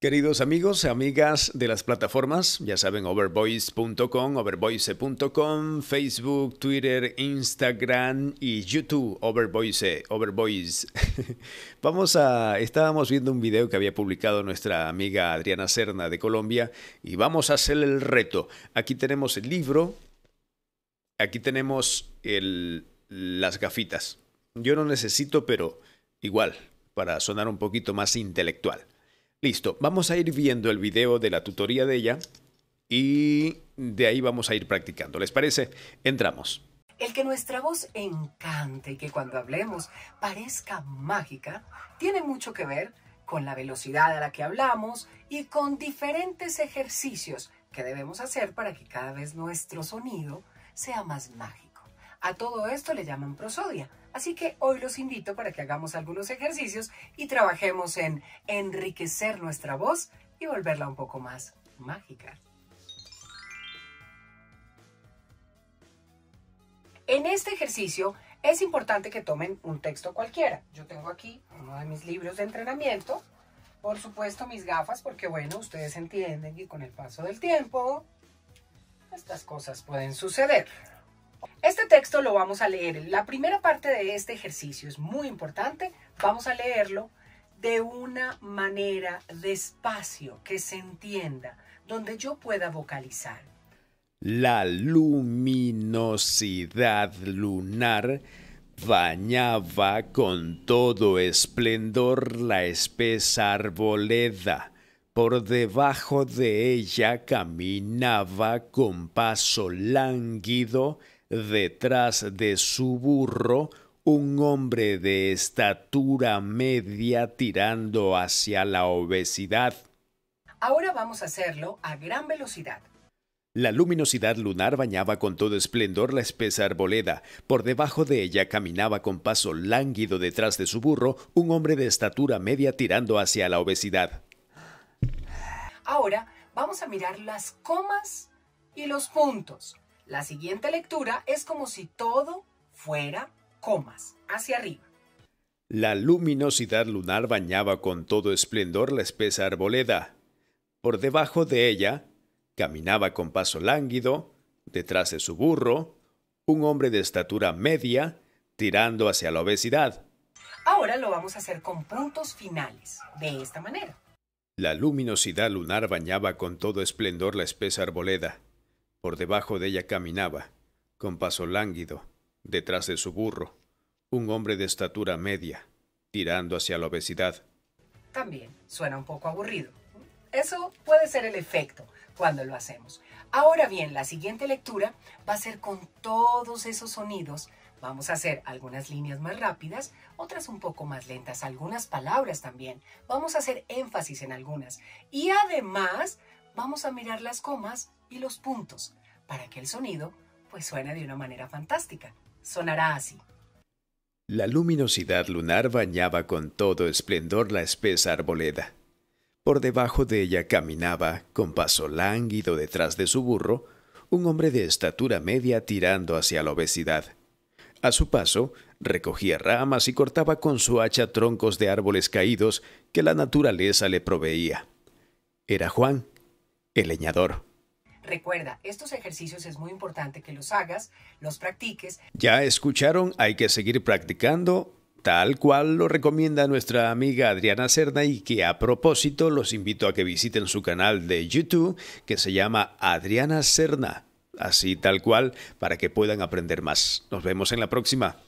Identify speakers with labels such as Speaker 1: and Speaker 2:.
Speaker 1: Queridos amigos, amigas de las plataformas, ya saben, overvoice.com, overvoice.com, Facebook, Twitter, Instagram y YouTube, overvoice, overvoice. Vamos a, estábamos viendo un video que había publicado nuestra amiga Adriana Serna de Colombia y vamos a hacer el reto. Aquí tenemos el libro, aquí tenemos las gafitas. Yo no necesito, pero igual, para sonar un poquito más intelectual. Listo, vamos a ir viendo el video de la tutoría de ella y de ahí vamos a ir practicando. ¿Les parece? Entramos.
Speaker 2: El que nuestra voz encante y que cuando hablemos parezca mágica tiene mucho que ver con la velocidad a la que hablamos y con diferentes ejercicios que debemos hacer para que cada vez nuestro sonido sea más mágico. A todo esto le llaman prosodia. Así que hoy los invito para que hagamos algunos ejercicios y trabajemos en enriquecer nuestra voz y volverla un poco más mágica. En este ejercicio es importante que tomen un texto cualquiera. Yo tengo aquí uno de mis libros de entrenamiento, por supuesto mis gafas, porque bueno, ustedes entienden que con el paso del tiempo estas cosas pueden suceder. Este texto lo vamos a leer. La primera parte de este ejercicio es muy importante. Vamos a leerlo de una manera despacio, que se entienda, donde yo pueda vocalizar.
Speaker 1: La luminosidad lunar bañaba con todo esplendor la espesa arboleda. Por debajo de ella caminaba con paso lánguido Detrás de su burro, un hombre de estatura media tirando hacia la obesidad.
Speaker 2: Ahora vamos a hacerlo a gran velocidad.
Speaker 1: La luminosidad lunar bañaba con todo esplendor la espesa arboleda. Por debajo de ella caminaba con paso lánguido detrás de su burro un hombre de estatura media tirando hacia la obesidad.
Speaker 2: Ahora vamos a mirar las comas y los puntos. La siguiente lectura es como si todo fuera comas, hacia arriba.
Speaker 1: La luminosidad lunar bañaba con todo esplendor la espesa arboleda. Por debajo de ella, caminaba con paso lánguido, detrás de su burro, un hombre de estatura media, tirando hacia la obesidad.
Speaker 2: Ahora lo vamos a hacer con puntos finales, de esta manera.
Speaker 1: La luminosidad lunar bañaba con todo esplendor la espesa arboleda. Por debajo de ella caminaba, con paso lánguido, detrás de su burro, un hombre de estatura media, tirando hacia la obesidad.
Speaker 2: También suena un poco aburrido. Eso puede ser el efecto cuando lo hacemos. Ahora bien, la siguiente lectura va a ser con todos esos sonidos. Vamos a hacer algunas líneas más rápidas, otras un poco más lentas, algunas palabras también. Vamos a hacer énfasis en algunas. Y además vamos a mirar las comas y los puntos para que el sonido pues suene de una manera fantástica. Sonará así.
Speaker 1: La luminosidad lunar bañaba con todo esplendor la espesa arboleda. Por debajo de ella caminaba, con paso lánguido detrás de su burro, un hombre de estatura media tirando hacia la obesidad. A su paso, recogía ramas y cortaba con su hacha troncos de árboles caídos que la naturaleza le proveía. Era Juan, leñador.
Speaker 2: Recuerda, estos ejercicios es muy importante que los hagas, los practiques.
Speaker 1: Ya escucharon, hay que seguir practicando tal cual lo recomienda nuestra amiga Adriana Cerna y que a propósito los invito a que visiten su canal de YouTube que se llama Adriana Cerna, así tal cual, para que puedan aprender más. Nos vemos en la próxima.